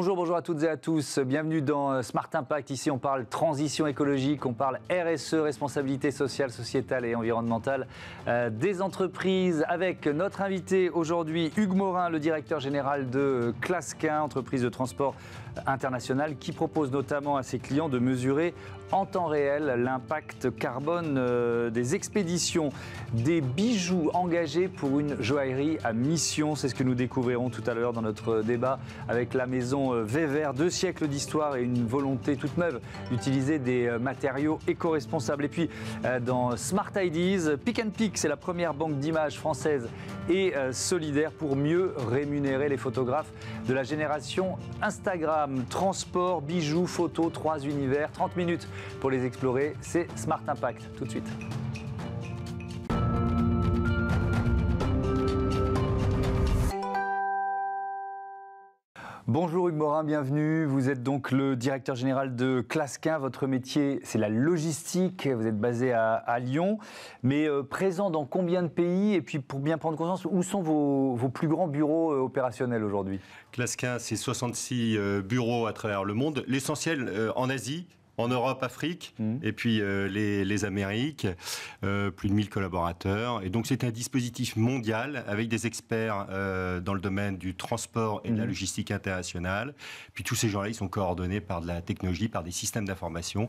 Bonjour, bonjour à toutes et à tous. Bienvenue dans euh, Smart Impact. Ici, on parle transition écologique, on parle RSE, responsabilité sociale, sociétale et environnementale euh, des entreprises. Avec notre invité aujourd'hui, Hugues Morin, le directeur général de euh, Clasquin, entreprise de transport international, qui propose notamment à ses clients de mesurer en temps réel l'impact carbone euh, des expéditions, des bijoux engagés pour une joaillerie à mission. C'est ce que nous découvrirons tout à l'heure dans notre débat avec la maison Vévert. Euh, Deux siècles d'histoire et une volonté toute neuve d'utiliser des euh, matériaux éco-responsables. Et puis dans Smart Ideas, Pick and Pick, c'est la première banque d'images française et solidaire pour mieux rémunérer les photographes de la génération Instagram. Transport, bijoux, photos, trois univers, 30 minutes pour les explorer. C'est Smart Impact, tout de suite. Bonjour Hugues Morin, bienvenue. Vous êtes donc le directeur général de Clasquin. Votre métier, c'est la logistique. Vous êtes basé à, Lyon, mais euh, présent dans combien de pays Et puis, pour bien prendre conscience, où sont vos, plus grands bureaux euh, opérationnels aujourd'hui Clasquin, c'est 66 euh, bureaux à travers le monde, l'essentiel en Asie, en Europe, Afrique, mm. et puis euh, les, Amériques, euh, plus de 1000 collaborateurs. Et donc c'est un dispositif mondial avec des experts euh, dans le domaine du transport et de la mm. logistique internationale. Puis tous ces gens-là, ils sont coordonnés par de la technologie, par des systèmes d'information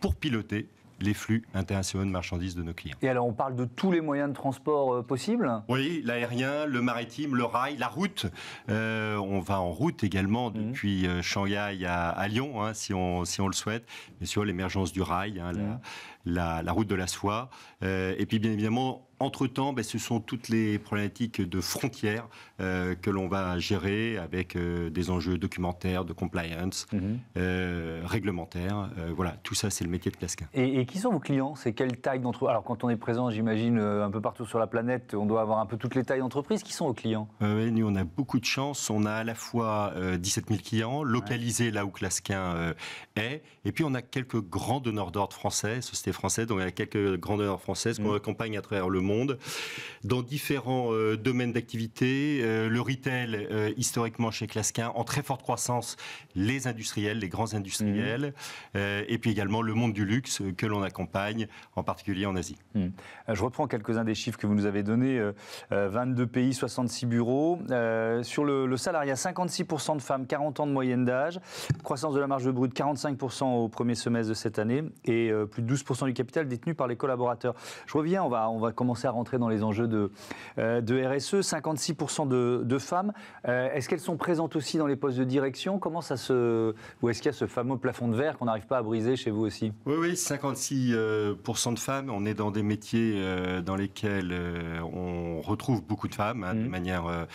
pour piloter les flux internationaux de marchandises de nos clients. Et alors, on parle de tous les moyens de transport euh, possibles Oui, l'aérien, le maritime, le rail, la route. Euh, on va en route également mhm. depuis euh, Shanghai à, Lyon, hein, si, on, si on le souhaite. Bien sûr, l'émergence du rail, hein, mhm. la, route de la soie. et puis, bien évidemment, entre-temps, ben, ce sont toutes les problématiques de frontières euh, que l'on va gérer avec euh, des enjeux documentaires, de compliance, mhm. euh, réglementaires. voilà, tout ça, c'est le métier de Clasquin. Et, qui sont vos clients C'est quelle taille d'entreprise Alors, quand on est présent, j'imagine, un peu partout sur la planète, on doit avoir un peu toutes les tailles d'entreprise. Qui sont vos clients oui, Nous, on a beaucoup de chance. On a à la fois 17 000 clients, localisés là où Clasquin est. Et puis, on a quelques grands donneurs d'ordre français, sociétés françaises. Donc, il y a quelques grands donneurs françaises qu'on mm. accompagne à travers le monde monde, dans différents euh, domaines d'activité. Euh, le retail, euh, historiquement chez Clasquin, en très forte croissance, les industriels, les grands industriels, mhm. et puis également le monde du luxe que l'on accompagne, en particulier en Asie. Hmm. Je reprends quelques-uns des chiffres que vous nous avez donnés. 22 pays, 66 bureaux. sur le, le salariat, 56% de femmes, 40 ans de moyenne d'âge, croissance de la marge brute 45% au premier semestre de cette année, et plus de 12% du capital détenu par les collaborateurs. Je reviens, on va, on va commencer à rentrer dans les enjeux de, RSE. Euh, 56% e. de, femmes. Euh, est-ce qu'elles sont présentes aussi dans les postes de direction Comment ça se... Ou est-ce qu'il y a ce fameux plafond de verre qu'on n'arrive pas à briser chez vous aussi Oui, oui, 56% euh, de femmes. On est dans des métiers dans lesquels on retrouve beaucoup de femmes, hein, de mhm. manière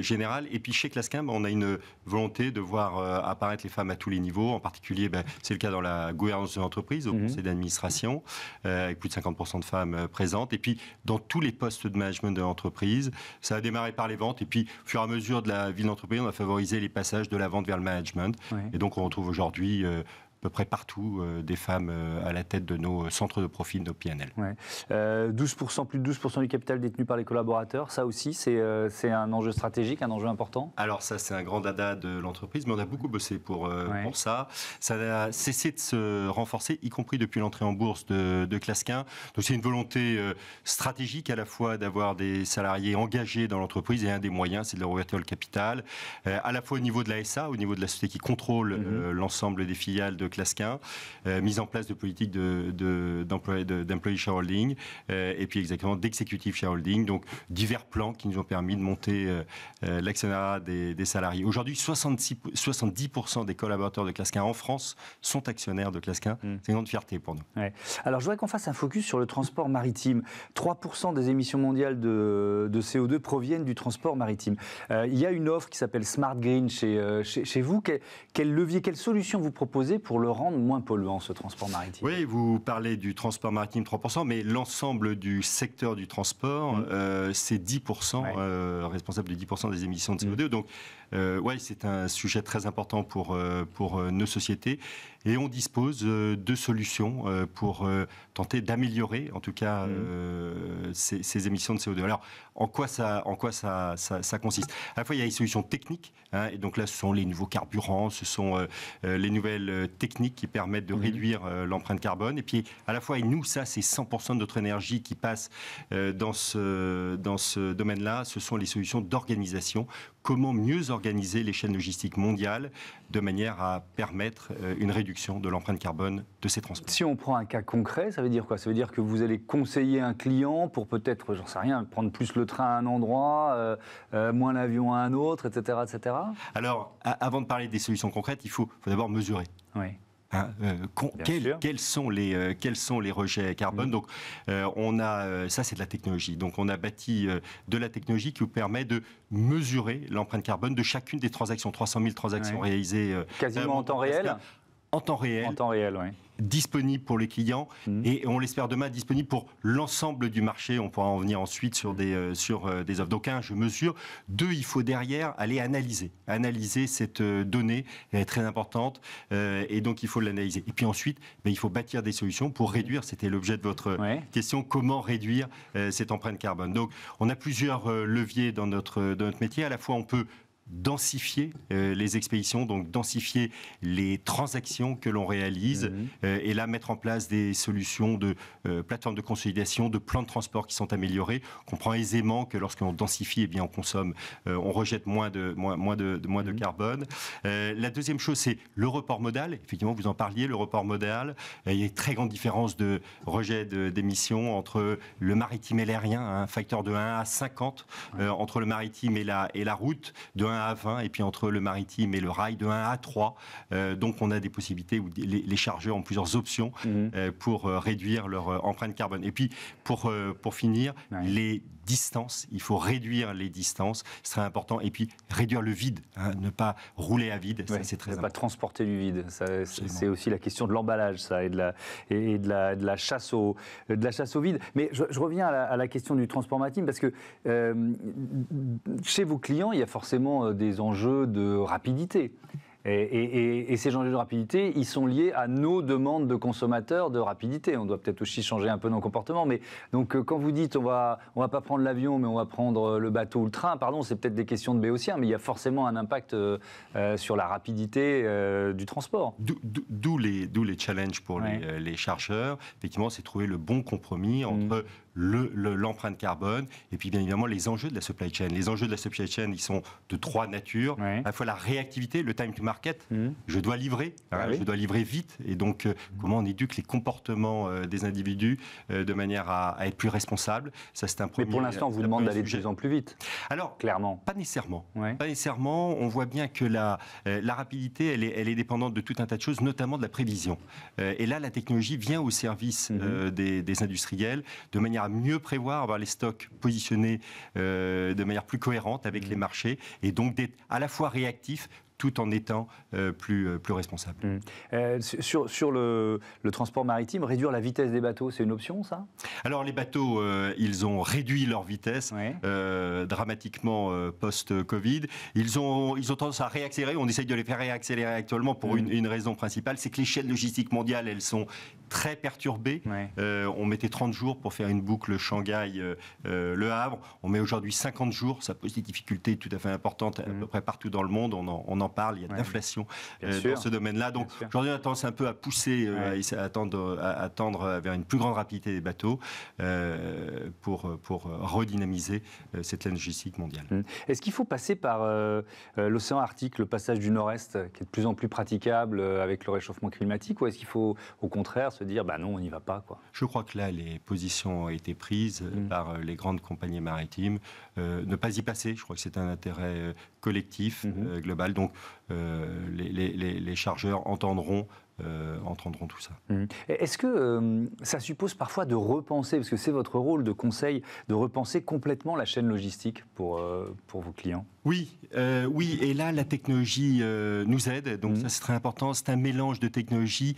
générale. Et puis chez Clasquin, ben, on a une volonté de voir apparaître les femmes à tous les niveaux. En particulier, ben, c'est le cas dans la gouvernance de l'entreprise, au mhm. conseil d'administration, avec plus de 50% de femmes présentes. Et puis dans tous les postes de management de l'entreprise. Ça a démarré par les ventes et puis, au fur et à mesure de la vie d'entreprise, on a favorisé les passages de la vente vers le management. Et donc, on retrouve aujourd'hui euh, peu près partout euh, des femmes euh, à la tête de nos euh, centres de profit, de nos PNL. 12%, plus de 12% du capital détenu par les collaborateurs, ça aussi, c'est un enjeu stratégique, un enjeu important Alors ça, c'est un grand dada de l'entreprise, mais on a beaucoup bossé pour, pour ça. Ça a cessé de se renforcer, y compris depuis l'entrée en bourse de, de Clasquin. Donc c'est une volonté stratégique à la fois d'avoir des salariés engagés dans l'entreprise, et un des moyens, c'est de leur ouverture le capital, à la fois au niveau de la SA, au niveau de la société qui contrôle mm-hmm. l'ensemble des filiales de Clasquin, euh, mise en place de politiques d'employee de, de, shareholding, euh, et puis exactement d'executive shareholding, donc divers plans qui nous ont permis de monter euh, l'actionnariat des, salariés. Aujourd'hui, 70% des collaborateurs de Clasquin en France sont actionnaires de Clasquin. Mmh. C'est une grande fierté pour nous. Alors, je voudrais qu'on fasse un focus sur le transport maritime. 3% des émissions mondiales de, CO2 proviennent du transport maritime. il y a une offre qui s'appelle Smart Green chez, chez, vous. quel levier, quelle solution vous proposez pour le rendre moins polluant, ce transport maritime. Oui, vous parlez du transport maritime 3%, mais l'ensemble du secteur du transport, mm. euh, c'est 10%, euh, responsable de 10% des émissions de mm. CO2. Donc, euh, oui, c'est un sujet très important pour, pour nos sociétés. Et on dispose euh, de solutions euh, pour euh, tenter d'améliorer, en tout cas, mmh. ces, émissions de CO2. Alors, en quoi ça, consiste À la fois, il y a les solutions techniques. Hein, et donc là, ce sont les nouveaux carburants, ce sont les nouvelles techniques qui permettent de mmh. réduire l'empreinte carbone. Et puis, à la fois, et nous, ça, c'est 100% de notre énergie qui passe dans ce domaine-là. Ce sont les solutions d'organisation comment mieux organiser les chaînes logistiques mondiales de manière à permettre euh, une réduction de l'empreinte carbone de ces transports. Si on prend un cas concret, ça veut dire quoi Ça veut dire que vous allez conseiller un client pour peut-être, j'en sais rien, prendre plus le train à un endroit, euh, euh, moins l'avion à un autre, etc. etc. Alors, avant de parler des solutions concrètes, il faut, faut d'abord mesurer. Oui. Hein, euh, quels, sont les, euh, quels sont les rejets carbone mm. Donc, euh, on a, ça c'est de la technologie. Donc, on a bâti de la technologie qui vous permet de mesurer l'empreinte carbone de chacune des transactions, 300 000 transactions réalisées. Quasiment en temps réel en temps réel. Disponible pour les clients mhm. et on l'espère demain disponible pour l'ensemble du marché. On pourra en venir ensuite sur des, euh, sur, euh, des offres. Donc, un, je mesure. Deux, il faut derrière aller analyser. Analyser cette euh, donnée est très importante et donc il faut l'analyser. Et puis ensuite, ben, il faut bâtir des solutions pour réduire. C'était l'objet de votre question comment réduire cette empreinte carbone. Donc, on a plusieurs leviers dans notre, dans notre métier. À la fois, on peut densifier euh, les expéditions, donc densifier les transactions que l'on réalise, mhm. euh, et là mettre en place des solutions de euh, plateformes de consolidation, de plans de transport qui sont améliorés. On comprend aisément que lorsqu'on densifie, et eh bien on consomme, on rejette moins de, moins, moins de, moins de mhm. carbone. la deuxième chose, c'est le report modal. Effectivement, vous en parliez, le report modal. il y a une très grande différence de rejet d'émissions entre le maritime et l'aérien, un hein. facteur de 1 à 50 entre le maritime et la, et la route, de 1 à 20 et puis entre le maritime et le rail de 1 à 3. Euh, donc on a des possibilités où les, chargeurs ont plusieurs options mhm. euh, pour euh, réduire leur empreinte carbone. Et puis pour, pour finir, les Distance, Il faut réduire les distances. Ce serait important. Et puis, réduire le vide. Hein, ne pas rouler à vide. c'est très ne pas transporter du vide. C'est aussi la question de l'emballage, ça, et de la, et de la, chasse, au, de la chasse au vide. Mais je, reviens à la, question du transport maritime parce que euh, chez vos clients, il y a forcément euh, des enjeux de rapidité. Et, ces changements de rapidité, ils sont liés à nos demandes de consommateurs de rapidité. On doit peut-être aussi changer un peu nos comportements. Mais donc, euh, quand vous dites on va, on va pas prendre l'avion, mais on va prendre euh, le bateau ou le train, pardon, c'est peut-être des questions de aussi mais il y a forcément un impact euh, sur la rapidité du transport. D'où les, les, challenges pour les, les, chargeurs. Effectivement, c'est trouver le bon compromis mmh. entre l'empreinte carbone et puis bien évidemment les enjeux de la supply chain. Les enjeux de la supply chain, ils sont de trois natures. À la fois la réactivité, le time to market. Mmh. Je dois livrer, ah je dois livrer vite. Et donc, euh, mmh. comment on éduque les comportements euh, des individus euh, de manière à, être plus responsable Ça, c'est un premier. Mais pour l'instant, on vous demande d'aller de plus en plus vite. Alors, clairement, pas nécessairement. Pas nécessairement. On voit bien que la, la rapidité, elle est, elle est, dépendante de tout un tas de choses, notamment de la prévision. et là, la technologie vient au service mmh. des, des industriels de manière à mieux prévoir, avoir les stocks positionnés euh, de manière plus cohérente avec mm. les marchés et donc d'être à la fois réactif tout en étant euh, plus, euh, plus responsable. Mm. sur, sur le, transport maritime, réduire la vitesse des bateaux, c'est une option, ça Alors, les bateaux, ils ont réduit leur vitesse dramatiquement post-Covid. Ils ont, ils ont tendance à réaccélérer. On essaye de les faire réaccélérer actuellement pour mm. une, une, raison principale, c'est que les chaînes logistiques mondiales, elles sont très perturbé. Euh, on mettait 30 jours pour faire une boucle Shanghai-Le euh, euh, Havre. On met aujourd'hui 50 jours. Ça pose des difficultés tout à fait importantes à peu mhm. près partout dans le monde. On en, parle. Il y a de l'inflation dans ce domaine-là. Donc aujourd'hui, on a tendance un peu à pousser, à, attendre, à, attendre, vers une plus grande rapidité des bateaux pour, pour redynamiser cette logistique mondiale. Mhm. Est-ce qu'il faut passer par l'océan Arctique, le passage du Nord-Est, qui est de plus en plus praticable avec le réchauffement climatique, ou est-ce qu'il faut au contraire se dire bah non, on n'y va pas. Quoi. Je crois que là, les positions ont été prises euh, mm. par euh, les grandes compagnies maritimes. Euh, ne pas y passer, je crois que c'est un intérêt collectif, mm-hmm. global. Donc les, chargeurs entendront. entendront tout ça. Mm. Est-ce que ça suppose parfois de repenser, parce que c'est votre rôle de conseil, de repenser complètement la chaîne logistique pour, pour vos clients oui, oui, et là, la technologie nous aide, donc mm. ça c'est très important. C'est un mélange de technologie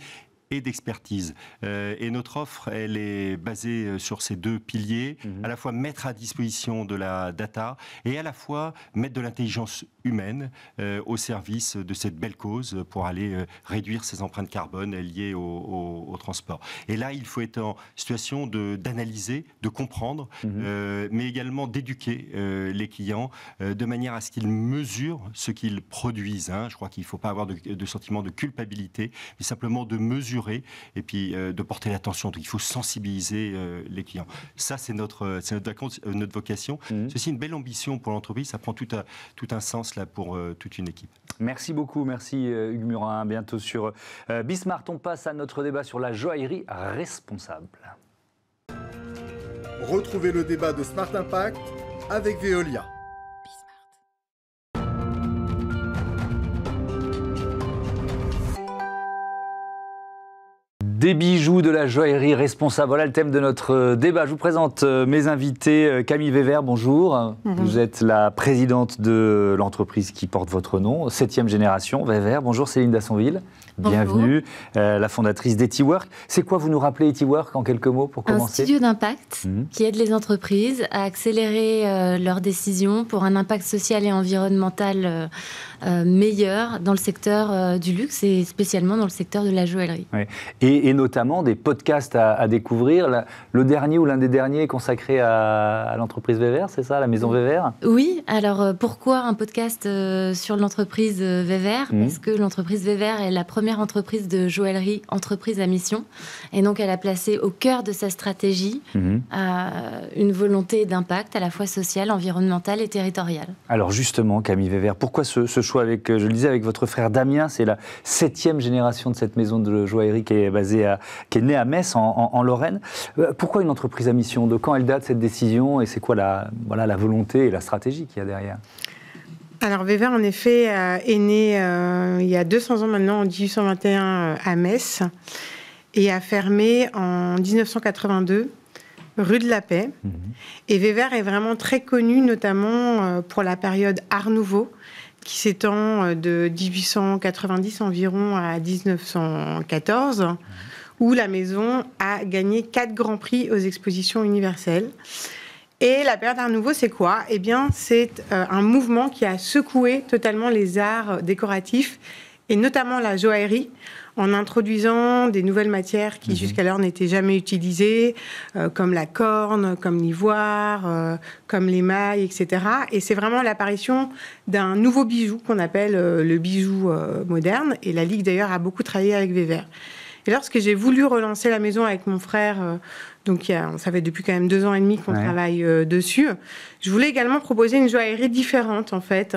et d'expertise. Euh, et notre offre, elle est basée euh, sur ces deux piliers, mhm. à la fois mettre à disposition de la data et à la fois mettre de l'intelligence humaine euh, au service de cette belle cause pour aller euh, réduire ses empreintes carbone liées au, transport. Et là, il faut être en situation d'analyser, de, comprendre, mhm. euh, mais également d'éduquer les clients de manière à ce qu'ils mesurent ce qu'ils produisent. Hein. Je crois qu'il ne faut pas avoir de, sentiment de culpabilité, mais simplement de mesurer et puis de porter l'attention. Donc, Il faut sensibiliser les clients. Ça, c'est notre, notre, notre, vocation. C'est mhm. Ceci, une belle ambition pour l'entreprise. Ça prend tout, tout un sens pour euh, toute une équipe. Merci beaucoup, merci euh, Hugues Murin. bientôt sur euh, Bismart. On passe à notre débat sur la joaillerie responsable. Retrouvez le débat de Smart Impact avec Veolia. des bijoux, de la joaillerie responsable. Voilà le thème de notre euh, débat. Je vous présente euh, mes invités. Euh, Camille Vévert, bonjour. Vous êtes la présidente de l'entreprise qui porte votre nom, 7 génération. Vévert, bonjour Céline Dassonville. Bienvenue, euh, la fondatrice d'EtiWork. C'est quoi, vous nous rappelez EtiWork en quelques mots pour commencer Un studio d'impact mhm. qui aide les entreprises à accélérer euh, leurs décisions pour un impact social et environnemental euh, meilleur dans le secteur du luxe et spécialement dans le secteur de la joaillerie. Et, notamment des podcasts à, découvrir. le dernier ou l'un des derniers est consacré à, l'entreprise Vever, c'est ça, la maison Vever Oui, alors pourquoi un podcast sur l'entreprise Vever mhm. Parce que l'entreprise Vever est la première première entreprise de joaillerie, entreprise à mission. Et donc, elle a placé au cœur de sa stratégie mhm. euh, une volonté d'impact à la fois sociale, environnementale et territoriale. Alors, justement, Camille Weber, pourquoi ce, choix avec, euh, je le disais, avec votre frère Damien C'est la septième génération de cette maison de joaillerie qui est, basée à, qui est née à Metz, en, Lorraine. Euh, pourquoi une entreprise à mission De quand elle date cette décision et c'est quoi la, voilà, la volonté et la stratégie qu'il y a derrière alors Weber, en effet, euh, est né euh, il y a 200 ans maintenant, en 1821, euh, à Metz, et a fermé en 1982 rue de la Paix. Mhm. Et Weber est vraiment très connu, notamment pour la période Art Nouveau, qui s'étend de 1890 environ à 1914, mhm. où la maison a gagné quatre grands prix aux expositions universelles. Et la période d'un Nouveau, c'est quoi Eh bien, c'est euh, un mouvement qui a secoué totalement les arts décoratifs et notamment la joaillerie en introduisant des nouvelles matières qui mhm. jusqu'alors n'étaient jamais utilisées, euh, comme la corne, comme l'ivoire, euh, comme l'émail, etc. Et c'est vraiment l'apparition d'un nouveau bijou qu'on appelle le bijou moderne. Et la Ligue d'ailleurs a beaucoup travaillé avec Weber. Et lorsque j'ai voulu relancer la maison avec mon frère, euh, donc ça fait on savait depuis quand même deux ans et demi qu'on travaille euh, dessus, je voulais également proposer une joaillerie différente en fait.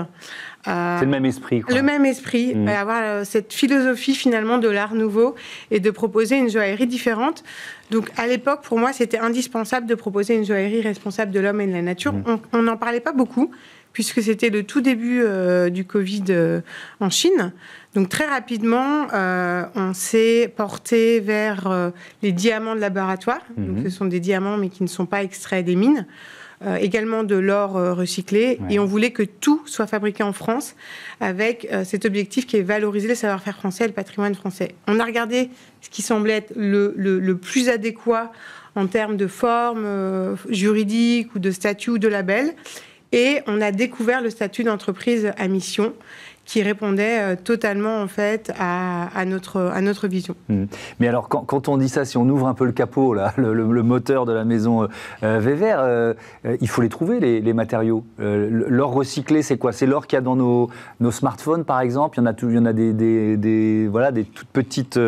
Euh, c'est le même esprit. Le même esprit, mm. avoir cette philosophie finalement de l'art nouveau et de proposer une joaillerie différente. Donc à l'époque, pour moi, c'était indispensable de proposer une joaillerie responsable de l'homme et de la nature. Mm. On n'en parlait pas beaucoup puisque c'était le tout début euh, du Covid euh, en Chine. Donc très rapidement, euh, on s'est porté vers les diamants de laboratoire. Mhm. Donc, ce sont des diamants, mais qui ne sont pas extraits des mines. également de l'or recyclé. Et on voulait que tout soit fabriqué en France avec cet objectif qui est valoriser le savoir-faire français et le patrimoine français. On a regardé ce qui semblait être le, le, le plus adéquat en termes de forme juridique ou de statut ou de label. Et on a découvert le statut d'entreprise à mission qui répondait euh, totalement en fait à, notre, à notre vision. Mmh. Mais alors quand, on dit ça, si on ouvre un peu le capot, là, le, moteur de la maison euh, euh, euh il faut les trouver, les, matériaux. l'or recyclé, c'est quoi C'est l'or qu'il y a dans nos, nos, smartphones, par exemple. Il y en a, il y en a des, des, voilà, des toutes petites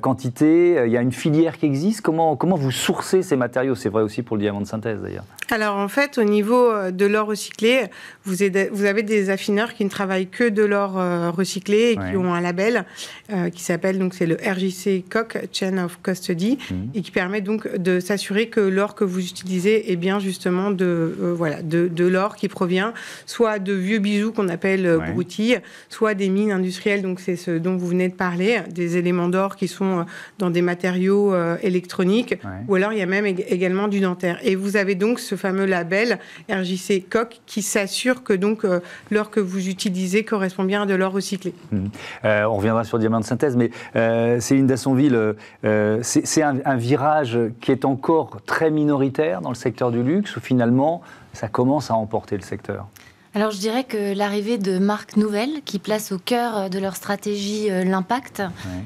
quantités. Il y a une filière qui existe. Comment, comment vous sourcez ces matériaux C'est vrai aussi pour le diamant de synthèse, d'ailleurs. Alors en fait, au niveau de l'or recyclé, vous, vous avez des affineurs qui ne travaillent que de de l'or euh, recyclé et qui ont un label euh, qui s'appelle donc c'est le RJC Coq Chain of Custody mhm. et qui permet donc de s'assurer que l'or que vous utilisez est bien justement de euh, voilà de, de l'or qui provient soit de vieux bijoux qu'on appelle ouais. broutilles, soit des mines industrielles donc c'est ce dont vous venez de parler des éléments d'or qui sont dans des matériaux électroniques ou alors il y a même également du dentaire et vous avez donc ce fameux label RJC Coq qui s'assure que donc l'or que vous utilisez correspond bien de l'or recyclé. Mmh. Euh, on reviendra sur Diamant de synthèse, mais euh, Céline Dassonville, euh, c'est un, virage qui est encore très minoritaire dans le secteur du luxe, où finalement, ça commence à emporter le secteur alors je dirais que l'arrivée de marques nouvelles qui placent au cœur euh, de leur stratégie euh, l'impact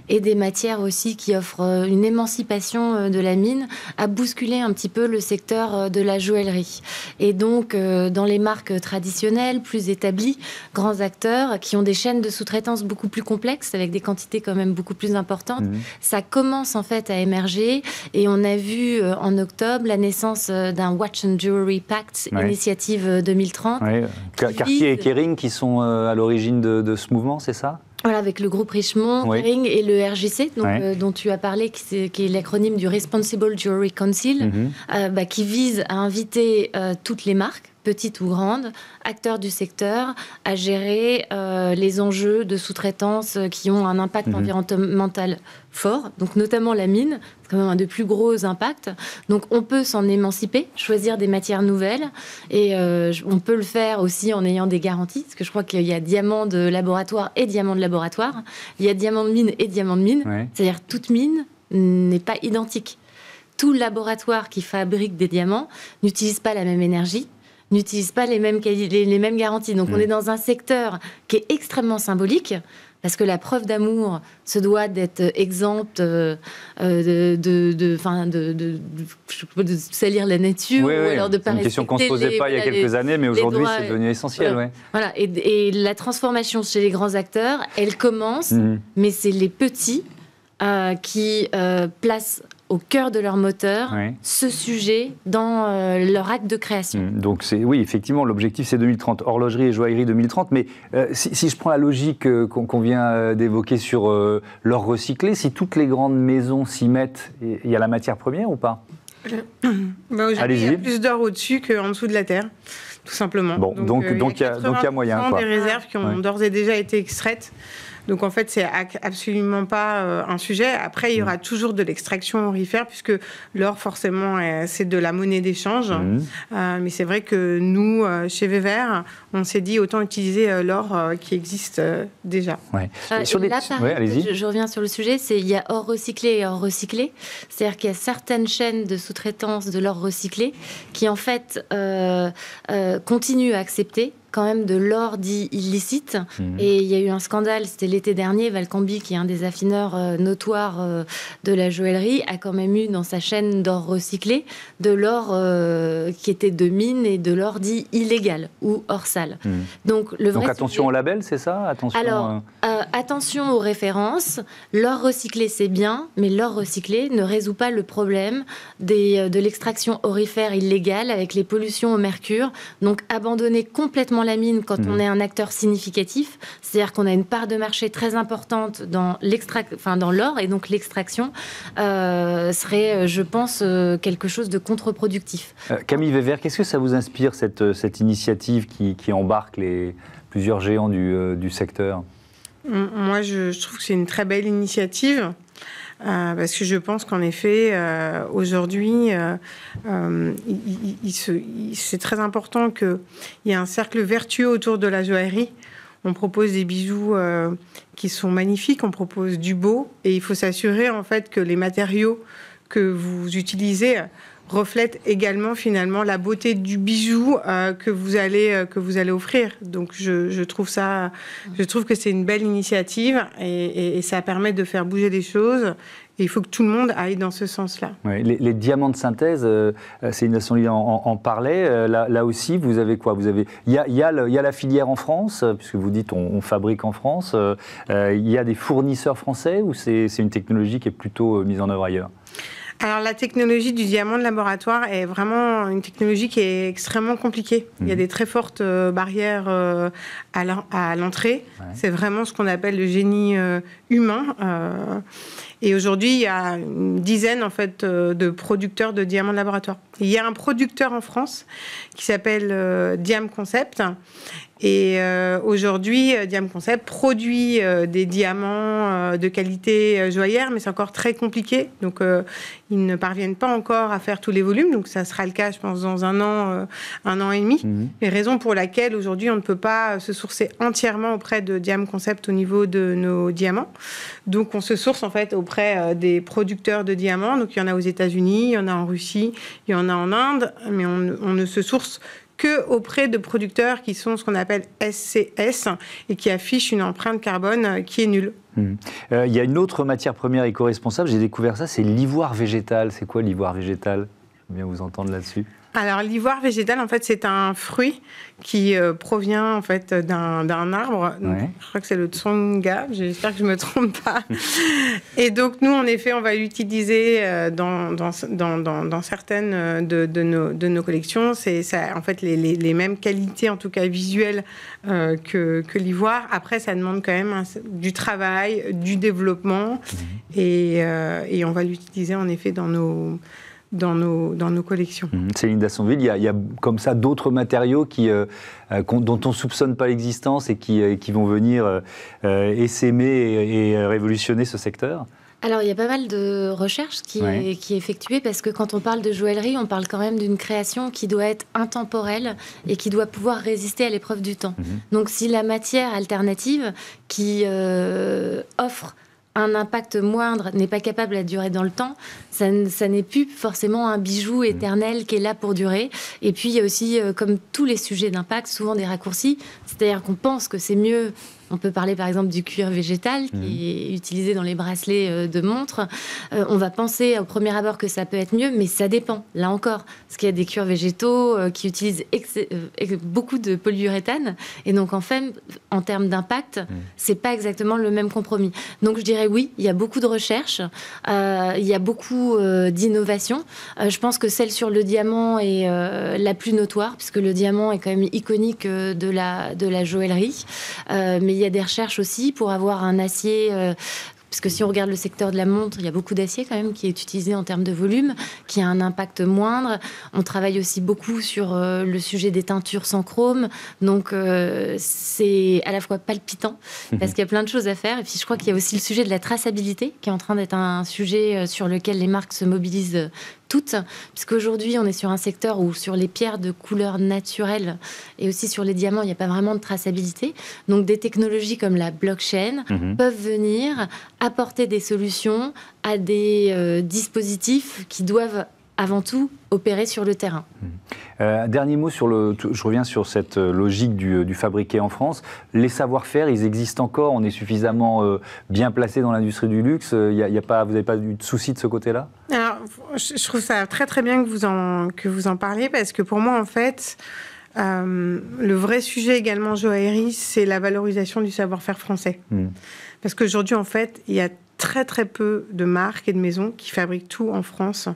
et des matières aussi qui offrent euh, une émancipation de la mine a bousculé un petit peu le secteur de la joaillerie. Et donc dans les marques traditionnelles, plus établies, grands acteurs qui ont des chaînes de sous-traitance beaucoup plus complexes avec des quantités quand même beaucoup plus importantes, mhm. ça commence en fait à émerger et on a vu en octobre la naissance d'un Watch and Jewelry Pact initiative 2030. Cartier et Kering qui sont euh, à l'origine de, ce mouvement, c'est ça voilà, avec le groupe Richemont, Kering et le RGC euh, dont tu as parlé, qui, est, l'acronyme du Responsible Jewelry Council, mhm. euh, bah, qui vise à inviter toutes les marques Petite ou grande, acteurs du secteur, à gérer euh, les enjeux de sous-traitance euh, qui ont un impact mhm. environnemental fort, donc notamment la mine, c'est quand même un des plus gros impacts. Donc on peut s'en émanciper, choisir des matières nouvelles, et euh, on peut le faire aussi en ayant des garanties, parce que je crois qu'il y a diamant de laboratoire et diamant de laboratoire, il y a diamant de mine et diamant de mine, c'est-à-dire toute mine n'est pas identique tout laboratoire qui fabrique des diamants n'utilise pas la même énergie, n'utilisent pas les mêmes, les, mêmes garanties. Donc on mm. est dans un secteur qui est extrêmement symbolique, parce que la preuve d'amour se doit d'être euh, exempte euh, euh, de, de, de, de, de, salir la nature. alors de pas une question qu'on ne se posait pas il y a quelques années, mais aujourd'hui c'est devenu essentiel. ouais. voilà. Et, la transformation chez les grands acteurs, elle commence, mm. mais c'est les petits qui placent au cœur de leur moteur ce sujet dans euh, leur acte de création. Mmh, donc c'est oui, effectivement, l'objectif c'est 2030, horlogerie et joaillerie 2030, mais euh, si, je prends la logique euh, qu'on vient d'évoquer sur l'or recyclé, si toutes les grandes maisons s'y mettent, il y a la matière première ou pas bah, il y a plus d'or au-dessus qu'en dessous de la terre, tout simplement. Bon, donc, donc, il y a, moyen. il y a moyen. des réserves qui ont d'ores et déjà été extraites donc en fait, c'est absolument pas euh, un sujet. Après, il y aura mmh. toujours de l'extraction orifère, puisque l'or, forcément, c'est de la monnaie d'échange. Mmh. Euh, mais c'est vrai que nous, euh, chez Vever, on s'est dit autant utiliser l'or qui existe déjà. sur des je, je, reviens sur le sujet, c'est il y a or recyclé et or recyclé. C'est-à-dire qu'il y a certaines chaînes de sous-traitance de l'or recyclé qui en fait continuent à accepter quand même de l'or dit illicite. Mhm. Et il y a eu un scandale, c'était l'été dernier, Valcambi, qui est un des affineurs euh, notoires euh, de la joaillerie, a quand même eu dans sa chaîne d'or recyclé de l'or euh, qui était de mine et de l'or dit illégal ou hors sale. Mhm. Donc, le vrai Donc attention au label, c'est ça attention, Alors, attention aux références. L'or recyclé, c'est bien, mais l'or recyclé ne résout pas le problème des, de l'extraction aurifère illégale avec les pollutions au mercure. Donc abandonner complètement la mine quand mhm. on est un acteur significatif, c'est-à-dire qu'on a une part de marché très importante dans enfin, dans l'or et donc l'extraction euh, serait, euh, je pense, euh, quelque chose de contre-productif. Camille Weber, qu'est-ce que ça vous inspire cette, initiative qui, embarque les plusieurs géants du, secteur Moi, je trouve que c'est une très belle initiative. Euh, parce que je pense qu'en effet, euh, aujourd'hui, euh, c'est très important qu'il y ait un cercle vertueux autour de la joaillerie. On propose des bijoux qui sont magnifiques, on propose du beau, et il faut s'assurer en fait que les matériaux que vous utilisez reflète également finalement la beauté du bijou euh, que vous allez euh, que vous allez offrir. Donc je, trouve ça, je trouve que c'est une belle initiative et, ça permet de faire bouger des choses. Et il faut que tout le monde aille dans ce sens-là. les, diamants de synthèse, euh, c'est une notion en, en, en, parlait. Là, aussi, vous avez quoi Vous avez, il y a, la filière en France, puisque vous dites on, on fabrique en France. Il y a des fournisseurs français ou c'est une technologie qui est plutôt mise en œuvre ailleurs alors la technologie du diamant de laboratoire est vraiment une technologie qui est extrêmement compliquée. Il y a mhm. des très fortes euh, barrières euh, à l'entrée. C'est vraiment ce qu'on appelle le génie euh, humain. et aujourd'hui, il y a une dizaine en fait de producteurs de diamants de laboratoire. il y a un producteur en France qui s'appelle Diam Concept et euh, aujourd'hui, euh, Diam Concept produit euh, des diamants de qualité joaillère, mais c'est encore très compliqué. Donc, ils ne parviennent pas encore à faire tous les volumes. Donc, ça sera le cas, je pense, dans un an, un an et demi. Mhm. Les raisons pour laquelle aujourd'hui, on ne peut pas se sourcer entièrement auprès de Diam Concept au niveau de nos diamants. Donc, on se source en fait auprès des producteurs de diamants. Donc, il y en a aux États-Unis, il y en a en Russie, il y en a en Inde, mais on, on ne se source que auprès de producteurs qui sont ce qu'on appelle SCS et qui affichent une empreinte carbone euh, qui est nulle. Hmm. Euh, il y a une autre matière première éco-responsable, j'ai découvert ça, c'est l'ivoire végétal. C'est quoi l'ivoire végétal bien vous entendre là-dessus. Alors l'ivoire végétal, en fait, c'est un fruit qui euh, provient en fait d'un arbre. Je crois que c'est le tsonga. J'espère que je me trompe pas. et donc nous, en effet, on va l'utiliser euh, dans dans, certaines euh, de, nos, de nos, collections. C'est en fait les, mêmes qualités, en tout cas visuelles, que, l'ivoire. Après, ça demande quand même du travail, du développement, mmh. et, et on va l'utiliser en effet dans nos dans nos, collections. Mhm. Céline Dassonville, il y, a, comme ça d'autres matériaux qui, euh, euh, dont on ne soupçonne pas l'existence et qui, euh, qui, vont venir essaimer et, révolutionner ce secteur alors, il y a pas mal de recherches qui, sont est, effectuée parce que quand on parle de joaillerie, on parle quand même d'une création qui doit être intemporelle et qui doit pouvoir résister à l'épreuve du temps. Mhm. Donc, si la matière alternative qui offre un impact moindre n'est pas capable à durer dans le temps, ça, ça n'est plus forcément un bijou mm. éternel qui est là pour durer. Et puis il y a aussi, euh, comme tous les sujets d'impact, souvent des raccourcis, c'est-à-dire qu'on pense que c'est mieux on peut parler par exemple du cuir végétal qui mhm. est utilisé dans les bracelets euh, de montre. Euh, on va penser au premier abord que ça peut être mieux, mais ça dépend, là encore. Parce qu'il y a des cuirs végétaux euh, qui utilisent beaucoup de polyuréthane. Et donc en fait, en termes d'impact, mhm. c'est pas exactement le même compromis. Donc je dirais oui, il y a beaucoup de recherches, il y a beaucoup d'innovations. je pense que celle sur le diamant est la plus notoire, puisque le diamant est quand même iconique de la, de la joaillerie. mais il y a des recherches aussi pour avoir un acier euh, parce que si on regarde le secteur de la montre, il y a beaucoup d'acier quand même qui est utilisé en termes de volume, qui a un impact moindre. On travaille aussi beaucoup sur euh, le sujet des teintures sans chrome. Donc euh, c'est à la fois palpitant, mhm. parce qu'il y a plein de choses à faire. Et puis je crois qu'il y a aussi le sujet de la traçabilité, qui est en train d'être un sujet sur lequel les marques se mobilisent toutes, puisqu'aujourd'hui on est sur un secteur où sur les pierres de couleur naturelle et aussi sur les diamants, il n'y a pas vraiment de traçabilité. Donc des technologies comme la blockchain mhm. peuvent venir apporter des solutions à des euh, dispositifs qui doivent avant tout opérer sur le terrain. Mmh. Euh, dernier mot sur le, je reviens sur cette euh, logique du, euh, du fabriqué en France. Les savoir-faire, ils existent encore. On est suffisamment bien placé dans l'industrie du luxe. Il a, pas, vous n'avez pas eu de souci de ce côté-là Alors, je trouve ça très très bien que vous en que vous en parliez parce que pour moi, en fait. le vrai sujet également, Joaillerie, c'est la valorisation du savoir-faire français. Mmh. Parce qu'aujourd'hui, en fait, il y a très très peu de marques et de maisons qui fabriquent tout en France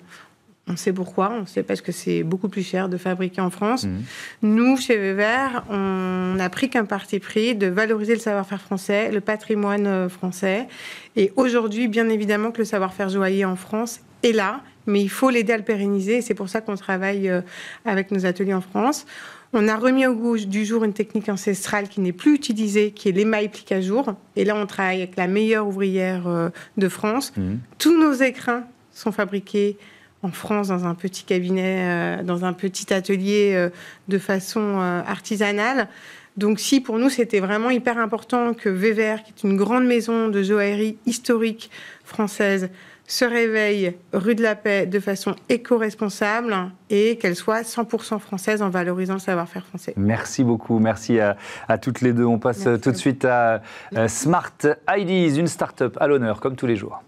on sait pourquoi, on sait parce que c'est beaucoup plus cher de fabriquer en France. Mhm. Nous, chez Weber, on n'a pris qu'un parti pris de valoriser le savoir-faire français, le patrimoine euh, français. Et aujourd'hui, bien évidemment que le savoir-faire joaillier en France est là, mais il faut l'aider à le pérenniser. C'est pour ça qu'on travaille euh, avec nos ateliers en France. On a remis au goût du jour une technique ancestrale qui n'est plus utilisée, qui est l'émail plique à jour. Et là, on travaille avec la meilleure ouvrière euh, de France. Mhm. Tous nos écrins sont fabriqués en France dans un petit cabinet, euh, dans un petit atelier euh, de façon euh, artisanale. Donc si pour nous c'était vraiment hyper important que VVR, qui est une grande maison de joaillerie historique française, se réveille rue de la Paix de façon éco-responsable et qu'elle soit 100% française en valorisant le savoir-faire français. Merci beaucoup, merci à, toutes les deux. On passe tout de suite à Smart IDs, une start-up à l'honneur comme tous les jours.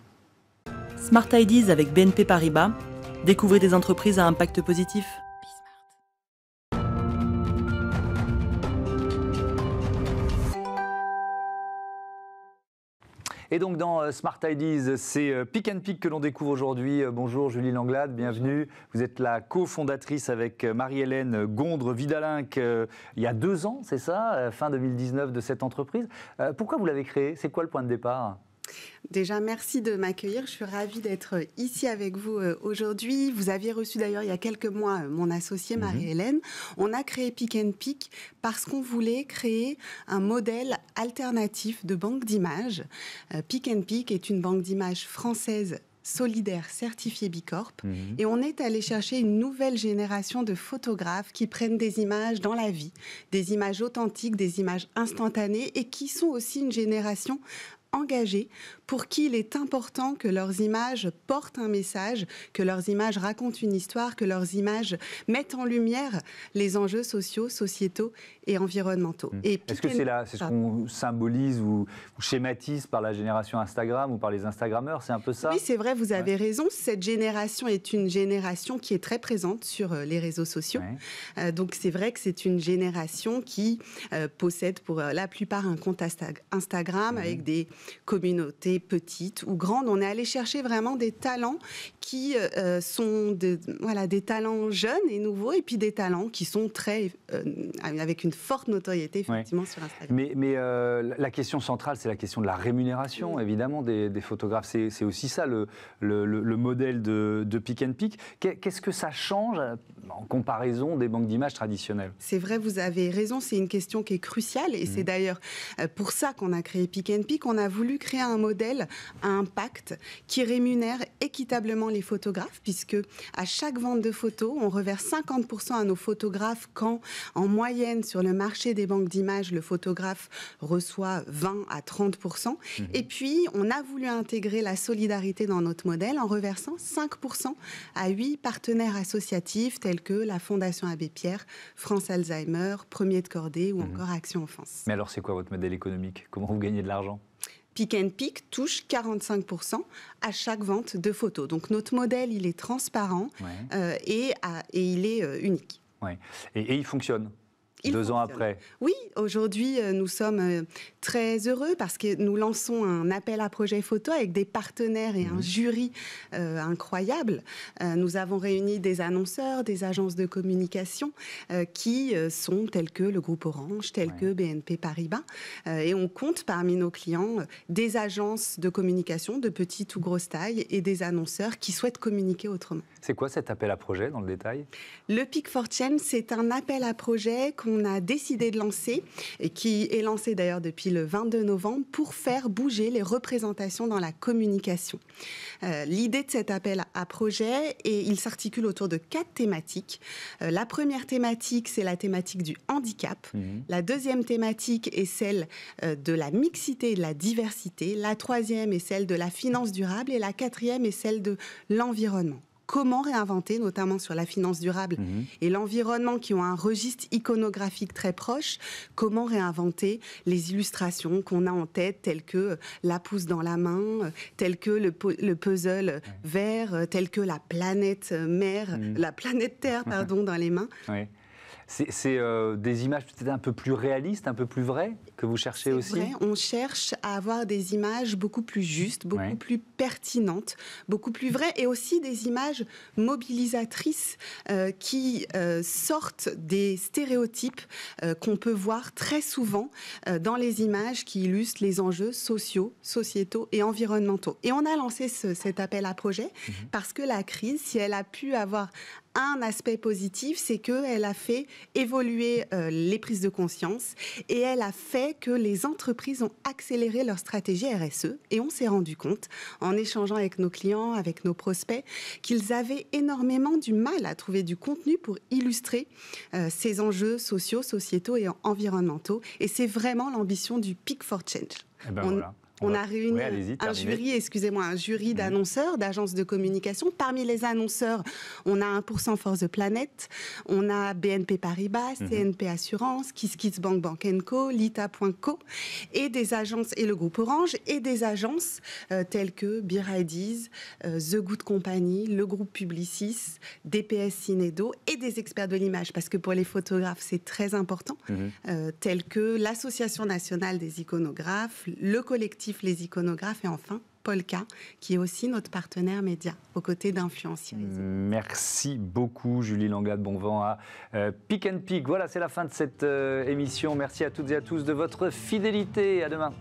Smart IDs avec BNP Paribas Découvrez des entreprises à impact positif. Et donc dans euh, Smart Ideas, c'est euh, Pick and Pick que l'on découvre aujourd'hui. Euh, bonjour Julie Langlade, bienvenue. Vous êtes la cofondatrice avec Marie-Hélène Gondre-Vidalinck il y a deux ans, c'est ça, fin 2019 de cette entreprise. Pourquoi vous l'avez créée C'est quoi le point de départ Déjà, merci de m'accueillir. Je suis ravie d'être ici avec vous euh, aujourd'hui. Vous aviez reçu d'ailleurs il y a quelques mois euh, mon associée mhm. Marie-Hélène. On a créé Pick and parce qu'on voulait créer un modèle alternatif de banque d'images. Euh, Pick and est une banque d'images française solidaire certifiée Bicorp. Mhm. Et on est allé chercher une nouvelle génération de photographes qui prennent des images dans la vie, des images authentiques, des images instantanées et qui sont aussi une génération engagés pour qui il est important que leurs images portent un message, que leurs images racontent une histoire, que leurs images mettent en lumière les enjeux sociaux, sociétaux et environnementaux. Mmh. Est-ce que c'est là, c'est ce qu'on symbolise ou, schématise par la génération Instagram ou par les Instagrammeurs C'est un peu ça Oui, c'est vrai, vous avez raison. Cette génération est une génération qui est très présente sur euh, les réseaux sociaux. Euh, donc c'est vrai que c'est une génération qui euh, possède pour la plupart un compte Instagram mmh. avec des communautés petites ou grandes. On est allé chercher vraiment des talents qui euh, euh, sont de, voilà, des talents jeunes et nouveaux, et puis des talents qui sont très. Euh, avec une forte notoriété, effectivement, sur Instagram. Mais, mais la question centrale, c'est la question de la rémunération, évidemment, des, photographes. C'est aussi ça, le, le, modèle de, de, Pick and Qu'est-ce que ça change en comparaison des banques d'images traditionnelles C'est vrai, vous avez raison, c'est une question qui est cruciale, et c'est mmh. d'ailleurs pour ça qu'on a créé Pick and On a voulu créer un modèle un un qui rémunère équitablement les photographes, puisque à chaque vente de photos, on reverse 50% à nos photographes quand, en moyenne, sur le marché des banques d'images, le photographe reçoit 20 à 30%. Mhm. Et puis, on a voulu intégrer la solidarité dans notre modèle en reversant 5% à 8 partenaires associatifs tels que la Fondation Abbé Pierre, France Alzheimer, Premier de Cordée ou mhm. encore Action Enfance. Mais alors, c'est quoi votre modèle économique Comment vous gagnez de l'argent Pick and Pick touche 45% à chaque vente de photos. Donc notre modèle, il est transparent euh, et, il est euh, unique. Ouais. et il fonctionne deux ans après. Oui, aujourd'hui, euh, nous sommes euh, très heureux parce que nous lançons un appel à projet photo avec des partenaires et un mhm. jury euh, incroyable. nous avons réuni des annonceurs, des agences de communication qui sont tels que le groupe Orange, tels que BNP Paribas. et on compte parmi nos clients des agences de communication de petite ou grosse taille et des annonceurs qui souhaitent communiquer autrement. C'est quoi cet appel à projet dans le détail Le pic c'est un appel à projet qu'on on a décidé de lancer, et qui est lancé d'ailleurs depuis le 22 novembre, pour faire bouger les représentations dans la communication. Euh, l'idée de cet appel à projet, et il s'articule autour de quatre thématiques. Euh, la première thématique, c'est la thématique du handicap. Mmh. La deuxième thématique est celle euh, de la mixité et de la diversité. La troisième est celle de la finance durable. Et la quatrième est celle de l'environnement comment réinventer, notamment sur la finance durable mhm. et l'environnement, qui ont un registre iconographique très proche, comment réinventer les illustrations qu'on a en tête, telles que euh, la pousse dans la main, euh, telles que le, puzzle vert, euh, telles que la planète mer, mhm. la planète Terre, pardon, dans les mains. C'est euh, des images peut-être un peu plus réalistes, un peu plus vraies que vous cherchez aussi On cherche à avoir des images beaucoup plus justes, beaucoup plus pertinentes, beaucoup plus vraies et aussi des images mobilisatrices euh, qui euh, sortent des stéréotypes qu'on peut voir très souvent dans les images qui illustrent les enjeux sociaux, sociétaux et environnementaux. Et on a lancé cet appel à projet mhm. parce que la crise, si elle a pu avoir un aspect positif, c'est qu'elle a fait évoluer euh, les prises de conscience et elle a fait que les entreprises ont accéléré leur stratégie RSE et on s'est rendu compte, en échangeant avec nos clients, avec nos prospects, qu'ils avaient énormément du mal à trouver du contenu pour illustrer euh, ces enjeux sociaux, sociétaux et environnementaux. Et c'est vraiment l'ambition du Peak for Change. Eh ben on a réuni un jury, excusez-moi, un jury mhm. d'annonceurs, d'agences de communication. Parmi les annonceurs, on a 1% Force de Planète, on a BNP Paribas, CNP mhm. Assurance, KissKissBank Bank Bank Co, Lita.co, et des agences, et le groupe Orange, et des agences euh, telles que Birides, euh, The Good Company, le groupe Publicis, DPS Cinedo, et des experts de l'image, parce que pour les photographes, c'est très important, mhm. euh, que l'Association nationale des iconographes, le collectif les Iconographes et enfin Polka, qui est aussi notre partenaire média, aux côtés d'influenciers. Merci beaucoup, Julie Langade. Bon vent à euh, Pick and Pick. Voilà, c'est la fin de cette euh, émission. Merci à toutes et à tous de votre fidélité. À demain.